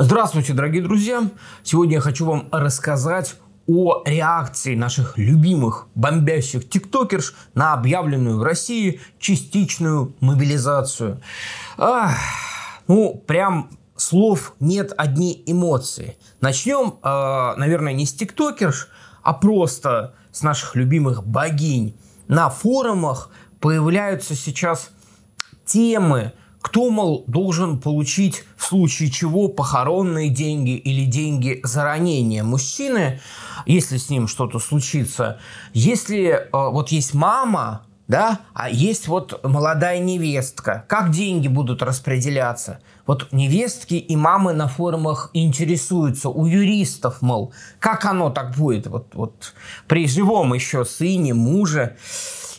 Здравствуйте, дорогие друзья! Сегодня я хочу вам рассказать о реакции наших любимых бомбящих тиктокерш на объявленную в России частичную мобилизацию. Ах, ну, прям слов нет, одни эмоции. Начнем, э, наверное, не с тиктокерш, а просто с наших любимых богинь. На форумах появляются сейчас темы, кто, мол, должен получить в случае чего похоронные деньги или деньги за ранение мужчины, если с ним что-то случится? Если э, вот есть мама, да, а есть вот молодая невестка. Как деньги будут распределяться? Вот невестки и мамы на форумах интересуются у юристов, мол, как оно так будет, вот, вот при живом еще сыне, муже.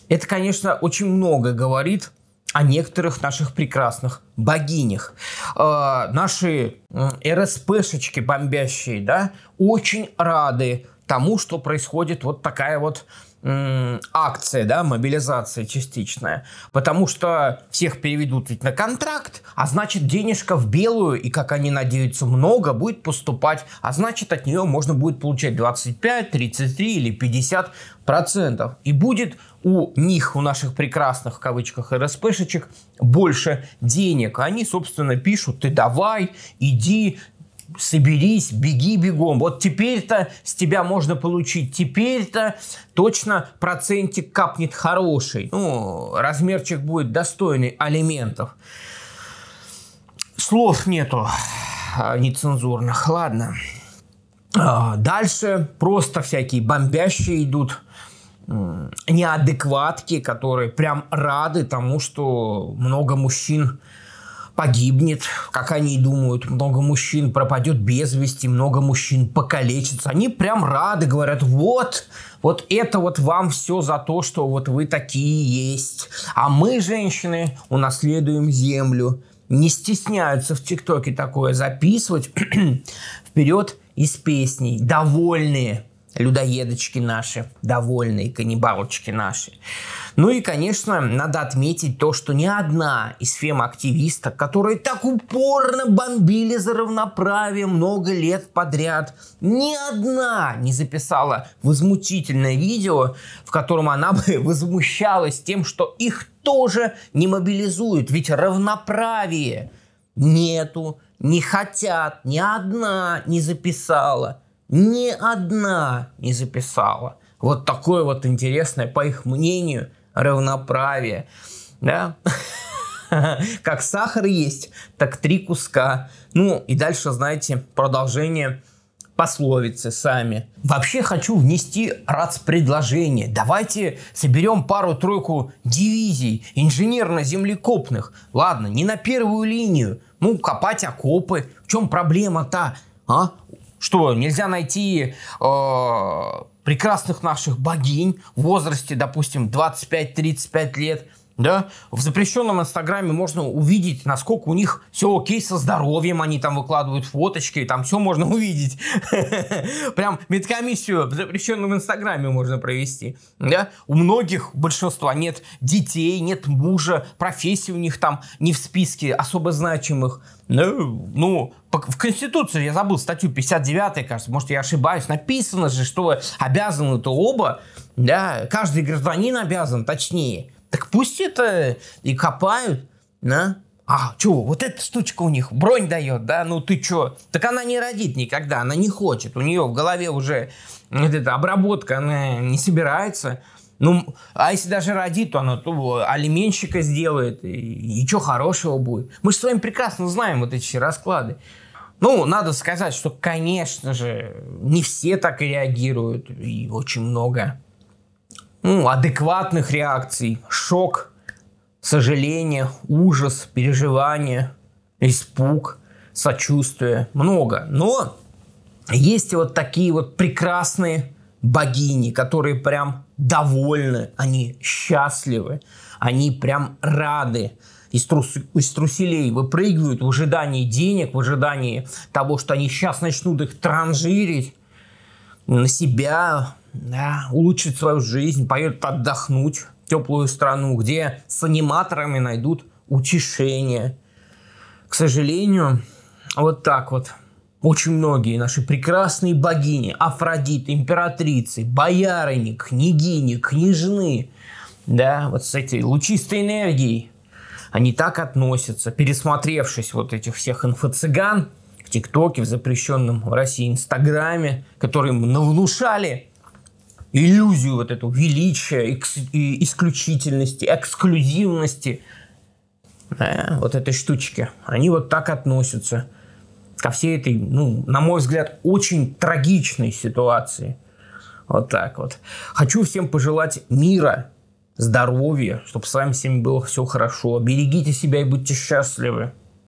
Это, конечно, очень много говорит о некоторых наших прекрасных богинях. Э, наши РСПшечки бомбящие, да, очень рады тому, что происходит вот такая вот акция, да, мобилизация частичная, потому что всех переведут ведь на контракт, а значит денежка в белую, и как они надеются много, будет поступать, а значит от нее можно будет получать 25, 33 или 50 процентов. И будет у них, у наших прекрасных в кавычках РСПшечек, больше денег. Они, собственно, пишут, ты давай, иди, соберись, беги бегом. Вот теперь-то с тебя можно получить, теперь-то точно процентик капнет хороший. Ну, размерчик будет достойный алиментов. Слов нету а, нецензурных, ладно. А, дальше просто всякие бомбящие идут неадекватки, которые прям рады тому, что много мужчин погибнет, как они думают, много мужчин пропадет без вести, много мужчин покалечится. Они прям рады, говорят, вот, вот это вот вам все за то, что вот вы такие есть. А мы, женщины, унаследуем землю. Не стесняются в ТикТоке такое записывать вперед из песней. Довольные людоедочки наши, довольные каннибалочки наши. Ну и, конечно, надо отметить то, что ни одна из фем-активисток, которые так упорно бомбили за равноправие много лет подряд, ни одна не записала возмутительное видео, в котором она бы возмущалась тем, что их тоже не мобилизуют. Ведь равноправие нету, не хотят, ни одна не записала – ни одна не записала вот такое вот интересное, по их мнению, равноправие. Да? Как сахар есть, так три куска. Ну и дальше, знаете, продолжение пословицы сами. Вообще хочу внести рац предложение. Давайте соберем пару-тройку дивизий инженерно-землекопных. Ладно, не на первую линию. Ну, копать окопы. В чем проблема-то? А? Что, нельзя найти э, прекрасных наших богинь в возрасте, допустим, 25-35 лет, да? В запрещенном Инстаграме можно увидеть, насколько у них все окей со здоровьем, они там выкладывают фоточки, там все можно увидеть. Прям медкомиссию в запрещенном Инстаграме можно провести. Да? У многих, большинства нет детей, нет мужа, профессии у них там не в списке особо значимых. Ну, ну, в Конституции, я забыл статью 59, кажется, может, я ошибаюсь, написано же, что обязаны-то оба, да, каждый гражданин обязан, точнее, так пусть это и копают, да? А, чего, вот эта штучка у них бронь дает, да? Ну ты чё? Так она не родит никогда, она не хочет. У нее в голове уже вот эта обработка, она не собирается. Ну, а если даже родит, то она то алименщика сделает, и, и хорошего будет. Мы же с вами прекрасно знаем вот эти расклады. Ну, надо сказать, что, конечно же, не все так реагируют, и очень много ну, адекватных реакций. Шок, сожаление, ужас, переживание, испуг, сочувствие. Много. Но есть и вот такие вот прекрасные богини, которые прям довольны, они счастливы, они прям рады. Из, трус, из труселей выпрыгивают в ожидании денег, в ожидании того, что они сейчас начнут их транжирить на себя, да, улучшит свою жизнь, поедут отдохнуть в теплую страну, где с аниматорами найдут утешение. К сожалению, вот так вот. Очень многие наши прекрасные богини, Афродиты, императрицы, боярыни, княгини, княжны, да, вот с этой лучистой энергией, они так относятся, пересмотревшись вот этих всех инфо-цыган в ТикТоке, в запрещенном в России Инстаграме, которые им навнушали – иллюзию вот эту величия, экс, исключительности, эксклюзивности да, э, вот этой штучки. Они вот так относятся ко всей этой, ну, на мой взгляд, очень трагичной ситуации. Вот так вот. Хочу всем пожелать мира, здоровья, чтобы с вами всеми было все хорошо. Берегите себя и будьте счастливы.